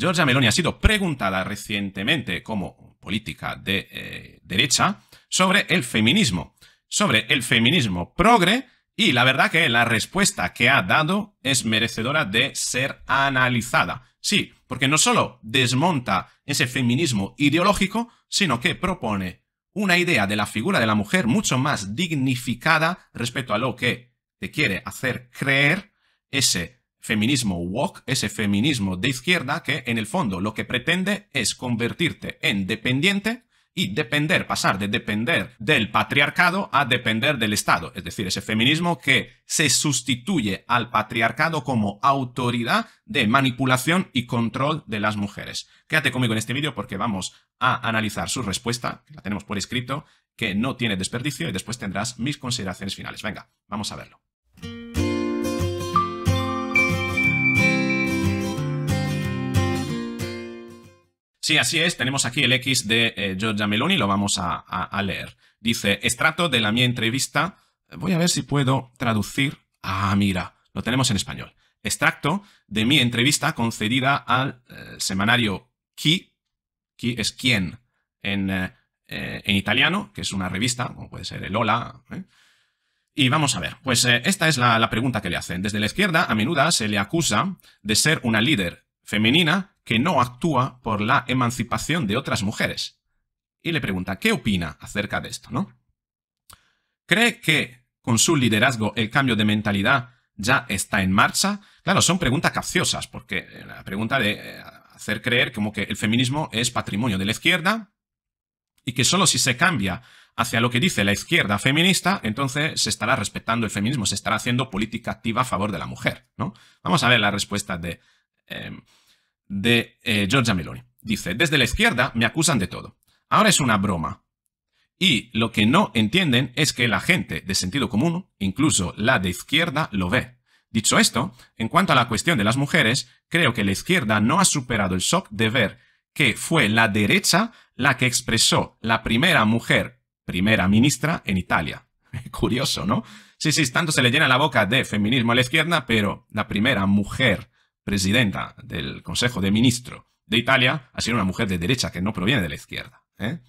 Giorgia Meloni ha sido preguntada recientemente como política de eh, derecha sobre el feminismo, sobre el feminismo progre y la verdad que la respuesta que ha dado es merecedora de ser analizada. Sí, porque no solo desmonta ese feminismo ideológico, sino que propone una idea de la figura de la mujer mucho más dignificada respecto a lo que te quiere hacer creer ese Feminismo woke, ese feminismo de izquierda que en el fondo lo que pretende es convertirte en dependiente y depender, pasar de depender del patriarcado a depender del Estado. Es decir, ese feminismo que se sustituye al patriarcado como autoridad de manipulación y control de las mujeres. Quédate conmigo en este vídeo porque vamos a analizar su respuesta, la tenemos por escrito, que no tiene desperdicio y después tendrás mis consideraciones finales. Venga, vamos a verlo. Sí, así es. Tenemos aquí el X de eh, Giorgia Meloni, lo vamos a, leer. Dice, extracto de la mi entrevista. Voy a ver si puedo traducir. Ah, mira, lo tenemos en español. Extracto de mi entrevista concedida al eh, semanario Qui, Qui es quién, eh, en, italiano, que es una revista, como puede ser el Hola. Y vamos a ver, pues esta es la, la pregunta que le hacen. Desde la izquierda, a menudo se le acusa de ser una líder femenina que no actúa por la emancipación de otras mujeres. Y le pregunta, ¿qué opina acerca de esto? ¿no? ¿Cree que con su liderazgo el cambio de mentalidad ya está en marcha? Claro, son preguntas capciosas, porque eh, la pregunta de eh, hacer creer como que el feminismo es patrimonio de la izquierda y que solo si se cambia hacia lo que dice la izquierda feminista, entonces se estará respetando el feminismo, se estará haciendo política activa a favor de la mujer, ¿no? Vamos a ver la respuesta de... Eh, de eh, Giorgia Meloni. Dice, desde la izquierda me acusan de todo. Ahora es una broma. Y lo que no entienden es que la gente de sentido común, incluso la de izquierda, lo ve. Dicho esto, en cuanto a la cuestión de las mujeres, creo que la izquierda no ha superado el shock de ver que fue la derecha la que expresó la primera mujer, primera ministra en Italia. Curioso, ¿no? Sí, sí, tanto se le llena la boca de feminismo a la izquierda, pero la primera mujer presidenta del Consejo de Ministros de Italia ha sido una mujer de derecha que no proviene de la izquierda. ¿eh?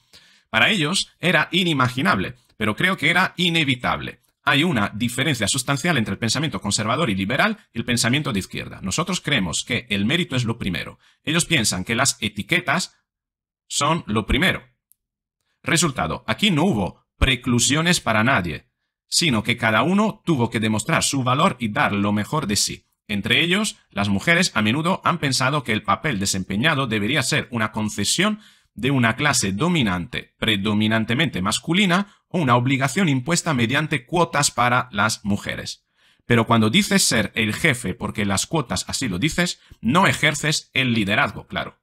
Para ellos era inimaginable, pero creo que era inevitable. Hay una diferencia sustancial entre el pensamiento conservador y liberal y el pensamiento de izquierda. Nosotros creemos que el mérito es lo primero. Ellos piensan que las etiquetas son lo primero. Resultado, aquí no hubo preclusiones para nadie, sino que cada uno tuvo que demostrar su valor y dar lo mejor de sí. Entre ellos, las mujeres a menudo han pensado que el papel desempeñado debería ser una concesión de una clase dominante, predominantemente masculina, o una obligación impuesta mediante cuotas para las mujeres. Pero cuando dices ser el jefe porque las cuotas así lo dices, no ejerces el liderazgo, claro.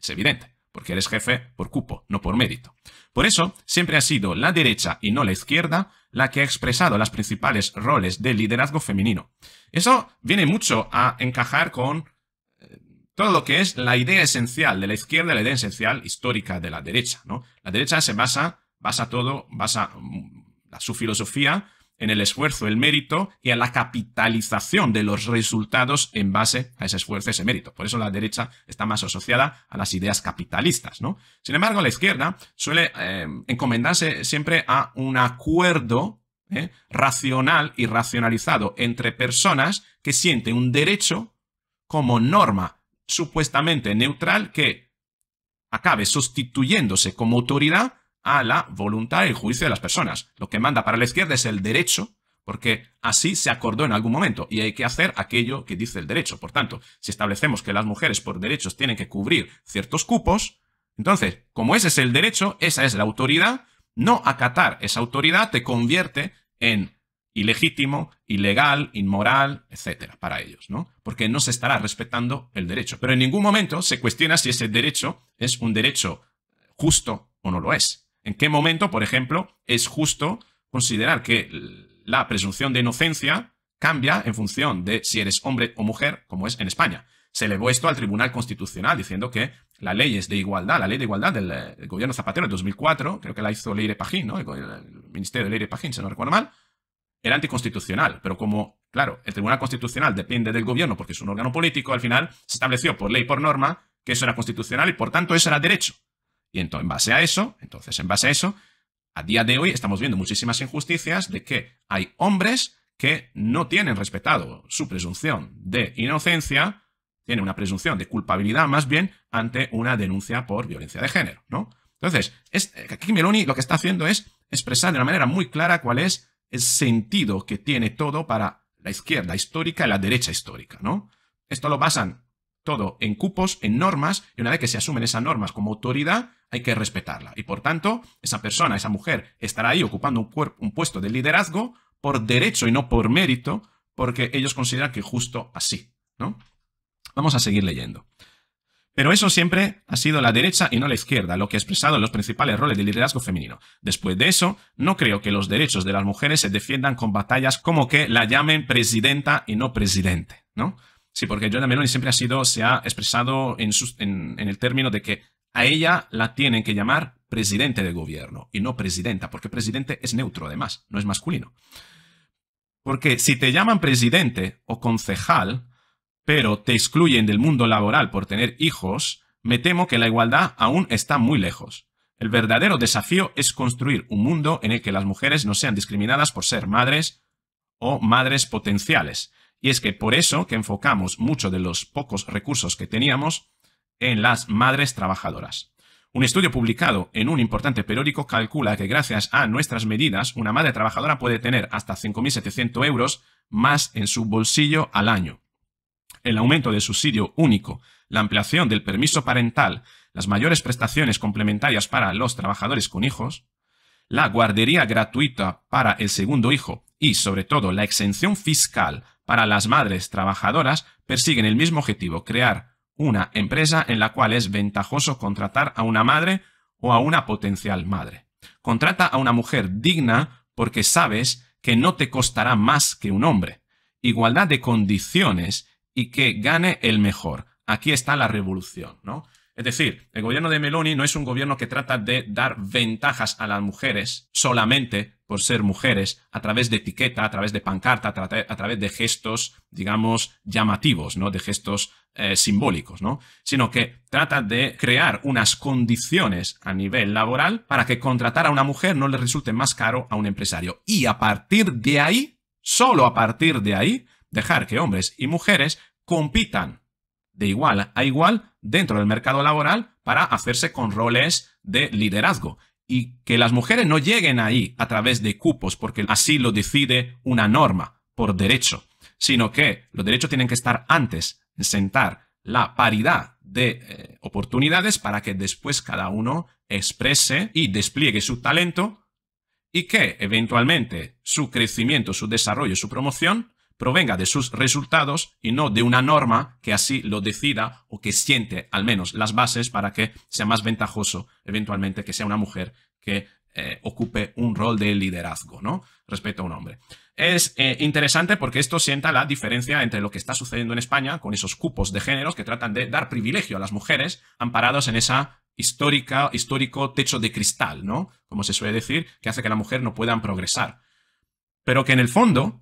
Es evidente, porque eres jefe por cupo, no por mérito. Por eso, siempre ha sido la derecha y no la izquierda la que ha expresado las principales roles de liderazgo femenino. Eso viene mucho a encajar con eh, todo lo que es la idea esencial de la izquierda, la idea esencial histórica de la derecha, ¿no? La derecha se basa, basa todo, basa mm, su filosofía en el esfuerzo, el mérito y a la capitalización de los resultados en base a ese esfuerzo, ese mérito. Por eso la derecha está más asociada a las ideas capitalistas, ¿no? Sin embargo, la izquierda suele eh, encomendarse siempre a un acuerdo ¿eh? racional y racionalizado entre personas que sienten un derecho como norma supuestamente neutral que acabe sustituyéndose como autoridad a la voluntad y el juicio de las personas. Lo que manda para la izquierda es el derecho, porque así se acordó en algún momento y hay que hacer aquello que dice el derecho. Por tanto, si establecemos que las mujeres por derechos tienen que cubrir ciertos cupos, entonces, como ese es el derecho, esa es la autoridad, no acatar esa autoridad te convierte en ilegítimo, ilegal, inmoral, etcétera, para ellos, ¿no? Porque no se estará respetando el derecho. Pero en ningún momento se cuestiona si ese derecho es un derecho justo o no lo es. ¿En qué momento, por ejemplo, es justo considerar que la presunción de inocencia cambia en función de si eres hombre o mujer, como es en España? Se elevó esto al Tribunal Constitucional diciendo que ley leyes de igualdad, la ley de igualdad del, eh, gobierno Zapatero en 2004, creo que la hizo Leire Pajín, ¿no? El, Ministerio de Leire Pajín, si no recuerdo mal, era anticonstitucional, pero como, claro, el Tribunal Constitucional depende del gobierno porque es un órgano político, al final se estableció por ley, por norma, que eso era constitucional y por tanto eso era derecho. Y en base a eso, entonces, en base a eso, a día de hoy estamos viendo muchísimas injusticias de que hay hombres que no tienen respetado su presunción de inocencia, tienen una presunción de culpabilidad más bien ante una denuncia por violencia de género, ¿no? Entonces, eh, aquí Meloni lo que está haciendo es expresar de una manera muy clara cuál es el sentido que tiene todo para la izquierda histórica y la derecha histórica, ¿no? Esto lo basan todo en cupos, en normas, y una vez que se asumen esas normas como autoridad, hay que respetarla. Y por tanto, esa persona, esa mujer, estará ahí ocupando un, cuerpo, un puesto de liderazgo por derecho y no por mérito, porque ellos consideran que justo así, ¿no? Vamos a seguir leyendo. Pero eso siempre ha sido la derecha y no la izquierda, lo que ha expresado en los principales roles de liderazgo femenino. Después de eso, no creo que los derechos de las mujeres se defiendan con batallas como que la llamen presidenta y no presidente, ¿no? Sí, porque Giorgia Meloni siempre ha sido, se ha expresado en el término de que a ella la tienen que llamar presidente de gobierno y no presidenta, porque presidente es neutro además, no es masculino. Porque si te llaman presidente o concejal, pero te excluyen del mundo laboral por tener hijos, me temo que la igualdad aún está muy lejos. El verdadero desafío es construir un mundo en el que las mujeres no sean discriminadas por ser madres o madres potenciales, y es que por eso que enfocamos mucho de los pocos recursos que teníamos en las madres trabajadoras. Un estudio publicado en un importante periódico calcula que gracias a nuestras medidas, una madre trabajadora puede tener hasta 5.700 euros más en su bolsillo al año. El aumento del subsidio único, la ampliación del permiso parental, las mayores prestaciones complementarias para los trabajadores con hijos, la guardería gratuita para el segundo hijo y, sobre todo, la exención fiscal para las madres trabajadoras persiguen el mismo objetivo, crear una empresa en la cual es ventajoso contratar a una madre o a una potencial madre. Contrata a una mujer digna porque sabes que no te costará más que un hombre. Igualdad de condiciones y que gane el mejor. Aquí está la revolución, ¿no? Es decir, el gobierno de Meloni no es un gobierno que trata de dar ventajas a las mujeres solamente por ser mujeres a través de etiqueta, a través de pancarta, a, través de gestos, digamos, llamativos, ¿no? De gestos eh, simbólicos, ¿no? Sino que trata de crear unas condiciones a nivel laboral para que contratar a una mujer no le resulte más caro a un empresario. Y a partir de ahí, solo a partir de ahí, dejar que hombres y mujeres compitan de igual a igual dentro del mercado laboral para hacerse con roles de liderazgo y que las mujeres no lleguen ahí a través de cupos, porque así lo decide una norma por derecho, sino que los derechos tienen que estar antes, en sentar la paridad de eh, oportunidades para que después cada uno exprese y despliegue su talento y que eventualmente su crecimiento, su desarrollo, su promoción provenga de sus resultados y no de una norma que así lo decida o que siente al menos las bases para que sea más ventajoso eventualmente que sea una mujer que eh, ocupe un rol de liderazgo, ¿no? Respecto a un hombre. Es eh, interesante porque esto sienta la diferencia entre lo que está sucediendo en España con esos cupos de géneros que tratan de dar privilegio a las mujeres amparados en esa histórica, histórico techo de cristal, ¿no? Como se suele decir, que hace que la mujer no puedan progresar. Pero que en el fondo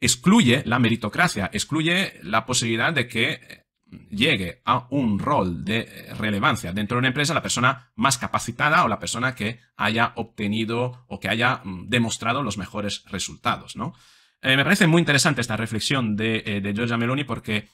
excluye la meritocracia, excluye la posibilidad de que eh, llegue a un rol de eh, relevancia dentro de una empresa la persona más capacitada o la persona que haya obtenido o que haya mm, demostrado los mejores resultados, ¿no? Eh, me parece muy interesante esta reflexión de, Giorgia Meloni porque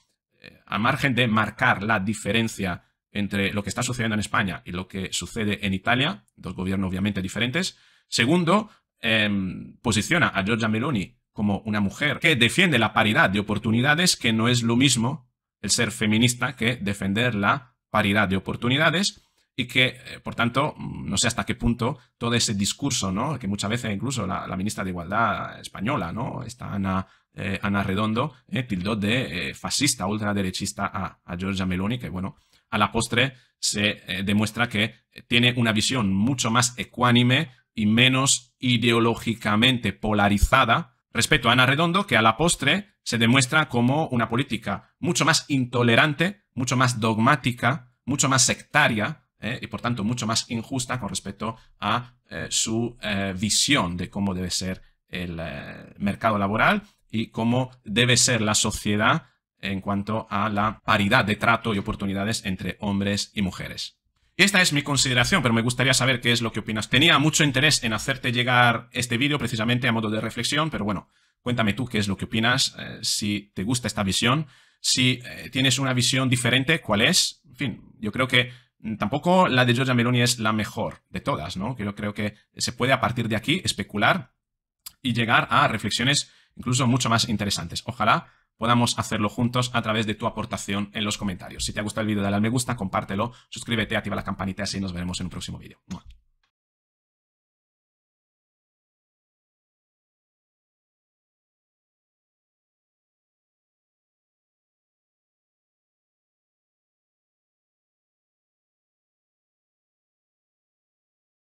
a margen de marcar la diferencia entre lo que está sucediendo en España y lo que sucede en Italia, dos gobiernos obviamente diferentes, segundo, em, posiciona a Giorgia Meloni como una mujer que defiende la paridad de oportunidades, que no es lo mismo el ser feminista que defender la paridad de oportunidades y que, eh, por tanto, mm, no sé hasta qué punto todo ese discurso, ¿no? que muchas veces incluso la, ministra de Igualdad española, ¿no? esta Ana, eh, Ana Redondo, eh, tildó de fascista, ultraderechista a, a Giorgia Meloni, que bueno, a la postre se demuestra que tiene una visión mucho más ecuánime y menos ideológicamente polarizada Respecto a Ana Redondo, que a la postre se demuestra como una política mucho más intolerante, mucho más dogmática, mucho más sectaria, eh, y por tanto mucho más injusta con respecto a eh, su eh, visión de cómo debe ser el mercado laboral y cómo debe ser la sociedad en cuanto a la paridad de trato y oportunidades entre hombres y mujeres. Esta es mi consideración, pero me gustaría saber qué es lo que opinas. Tenía mucho interés en hacerte llegar este vídeo precisamente a modo de reflexión, pero bueno, cuéntame tú qué es lo que opinas, eh, si te gusta esta visión, si eh, tienes una visión diferente, cuál es. En fin, yo creo que mm, tampoco la de Giorgia Meloni es la mejor de todas, ¿no? Yo creo que se puede a partir de aquí especular y llegar a reflexiones incluso mucho más interesantes. Ojalá podamos hacerlo juntos a través de tu aportación en los comentarios. Si te ha gustado el vídeo, dale al me gusta, compártelo, suscríbete, activa la campanita y así nos veremos en un próximo vídeo.